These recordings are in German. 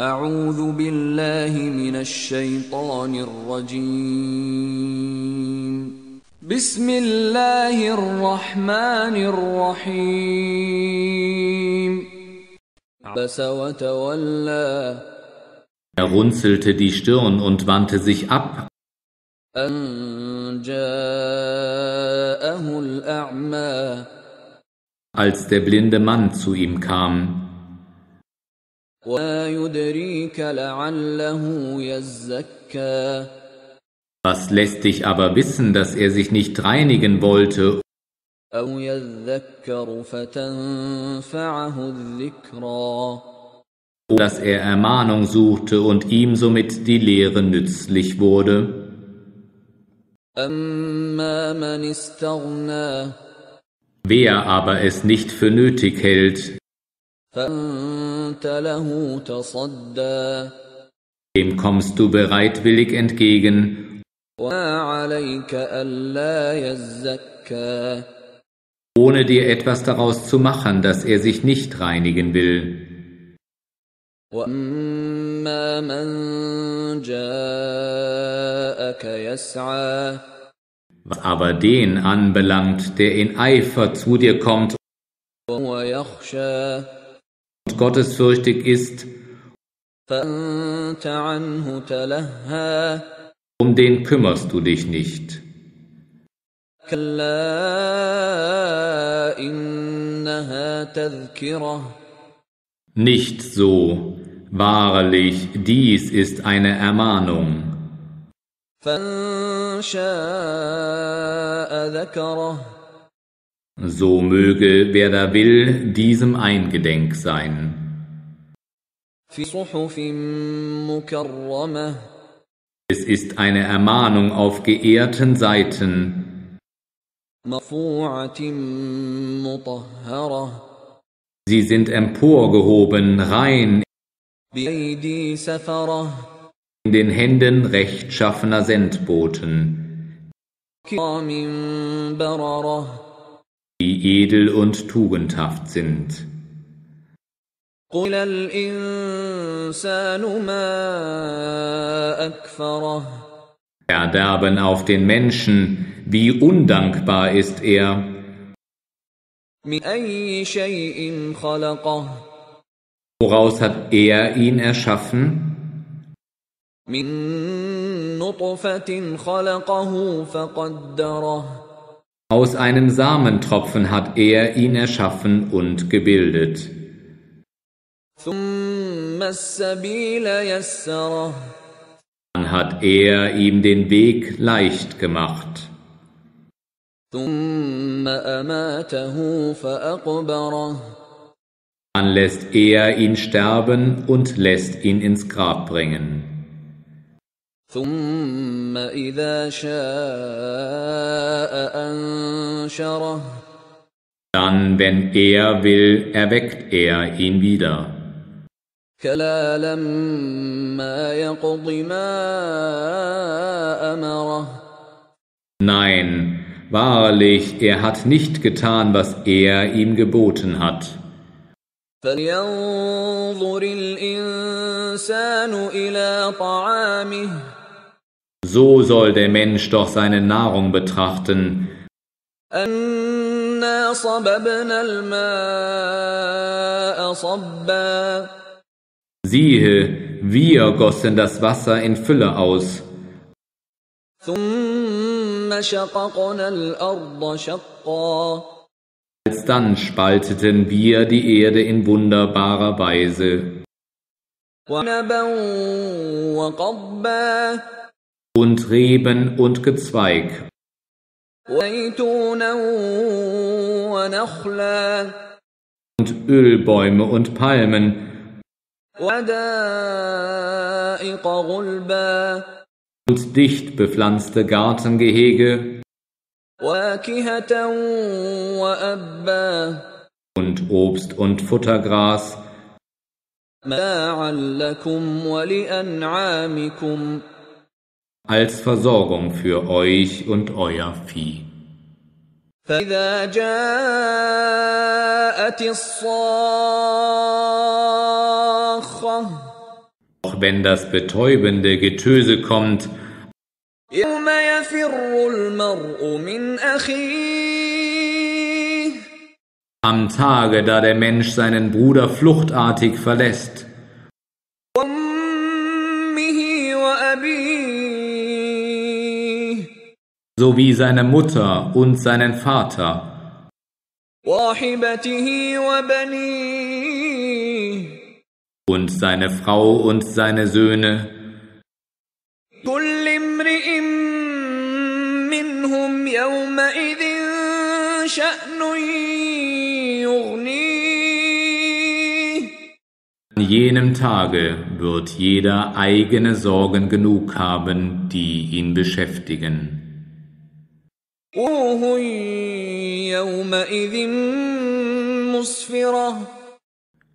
أعوذ بالله من الشيطان الرجيم بسم الله الرحمن الرحيم عبس وتولى Er runzelte die Stirn und wandte sich ab. أن جاءه الأعمى als der blinde Mann zu ihm kam. Was lässt dich aber wissen, dass er sich nicht reinigen wollte? Dass er Ermahnung suchte und ihm somit die Lehre nützlich wurde? Wer aber es nicht für nötig hält, dem kommst du bereitwillig entgegen. Ohne dir etwas daraus zu machen, dass er sich nicht reinigen will. Was aber den anbelangt, der in Eifer zu dir kommt, gottesfürchtig ist, um den kümmerst du dich nicht. Nicht so, wahrlich, dies ist eine Ermahnung. فَإِنْ شَاءَ ذَكَرَهُ so möge, wer da will, diesem eingedenk sein. Es ist eine Ermahnung auf geehrten Seiten. Sie sind emporgehoben, rein, in den Händen rechtschaffener Sendboten die edel und tugendhaft sind. قل الإنسان ما Verderben auf den Menschen, wie undankbar ist er. من أي شيء خلقه Woraus hat er ihn erschaffen? من نطفة خلقه فقدره aus einem Samentropfen hat er ihn erschaffen und gebildet. Dann hat er ihm den Weg leicht gemacht. Dann lässt er ihn sterben und lässt ihn ins Grab bringen. ثم إذا شاء dann, wenn er will, erweckt er ihn wieder. Nein, wahrlich, er hat nicht getan, was er ihm geboten hat. So soll der Mensch doch seine Nahrung betrachten, Siehe, wir gossen das Wasser in Fülle aus. ثم شققنا Alsdann spalteten wir die Erde in wunderbarer Weise und Reben und Gezweig und Ölbäume und Palmen. Und dicht bepflanzte Gartengehege. Und Obst und Futtergras als Versorgung für euch und euer Vieh. فإذا جاءت الصاخة Auch wenn das betäubende Getöse kommt, يوم يفر المرء من أخيه am Tage, da der Mensch seinen Bruder fluchtartig verlässt, sowie seine Mutter und seinen Vater und seine Frau und seine Söhne يومئذ شأن jenem Tage wird jeder eigene Sorgen genug haben, die ihn beschäftigen.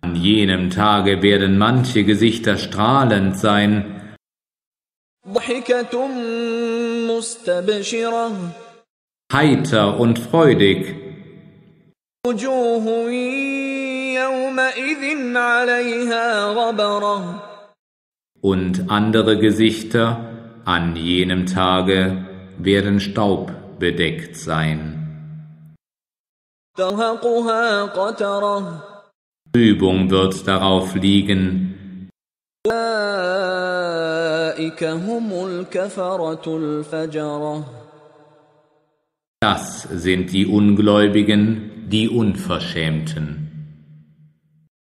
An jenem Tage werden manche Gesichter strahlend sein, heiter und freudig. Und andere Gesichter an jenem Tage werden Staub bedeckt sein. Übung wird darauf liegen. Das sind die Ungläubigen, die Unverschämten.